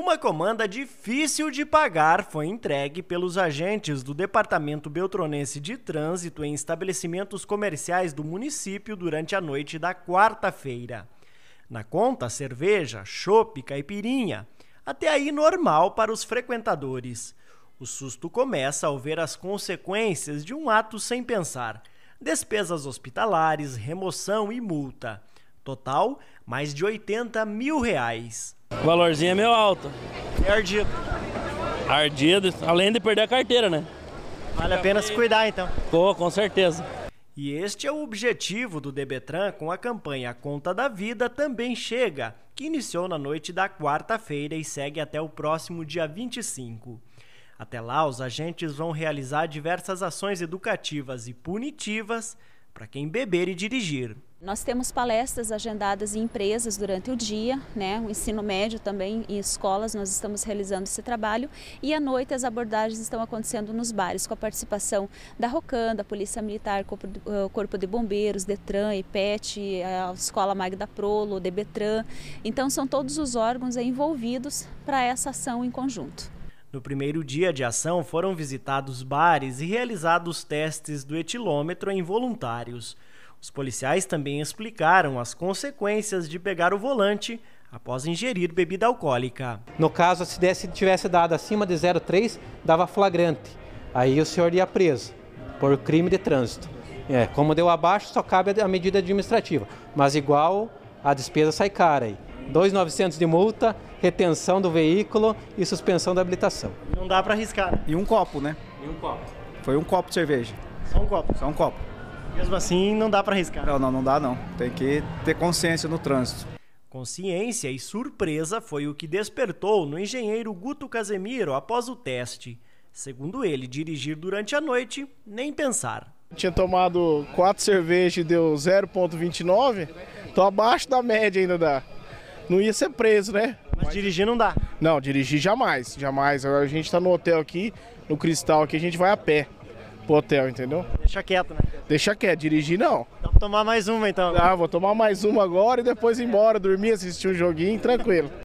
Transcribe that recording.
Uma comanda difícil de pagar foi entregue pelos agentes do Departamento Beltronense de Trânsito em estabelecimentos comerciais do município durante a noite da quarta-feira. Na conta, cerveja, chopp, caipirinha. Até aí normal para os frequentadores. O susto começa ao ver as consequências de um ato sem pensar: despesas hospitalares, remoção e multa. Total, mais de 80 mil reais. O valorzinho é meio alto. É ardido. Ardido, além de perder a carteira, né? Vale a pena se cuidar então. Pô, com certeza. E este é o objetivo do Debetran com a campanha Conta da Vida também chega, que iniciou na noite da quarta-feira e segue até o próximo dia 25. Até lá, os agentes vão realizar diversas ações educativas e punitivas para quem beber e dirigir. Nós temos palestras agendadas em empresas durante o dia, né? o ensino médio também, em escolas, nós estamos realizando esse trabalho. E à noite as abordagens estão acontecendo nos bares, com a participação da ROCAN, da Polícia Militar, eh, Corpo de Bombeiros, DETRAN, IPET, eh, a Escola Magda Prolo, DBTRAN. Então são todos os órgãos envolvidos para essa ação em conjunto. No primeiro dia de ação, foram visitados bares e realizados testes do etilômetro em voluntários. Os policiais também explicaram as consequências de pegar o volante após ingerir bebida alcoólica. No caso, se desse, tivesse dado acima de 0,3, dava flagrante. Aí o senhor ia preso por crime de trânsito. É, como deu abaixo, só cabe a medida administrativa. Mas igual, a despesa sai cara aí. 2.900 de multa, retenção do veículo e suspensão da habilitação. Não dá para arriscar. E um copo, né? E um copo. Foi um copo de cerveja. Só um copo. Só um copo. Mesmo assim, não dá para arriscar. Não, não, não dá não. Tem que ter consciência no trânsito. Consciência e surpresa foi o que despertou no engenheiro Guto Casemiro após o teste. Segundo ele, dirigir durante a noite, nem pensar. Tinha tomado quatro cervejas e deu 0,29, tô abaixo da média ainda da, não ia ser preso, né? Mas, dirigir não dá. Não, dirigir jamais, jamais. Agora A gente está no hotel aqui, no cristal aqui, a gente vai a pé pro hotel, entendeu? Deixa quieto, né? Deixa quieto, dirigir não. Dá pra tomar mais uma então. Ah, vou tomar mais uma agora e depois ir embora, dormir, assistir um joguinho, tranquilo.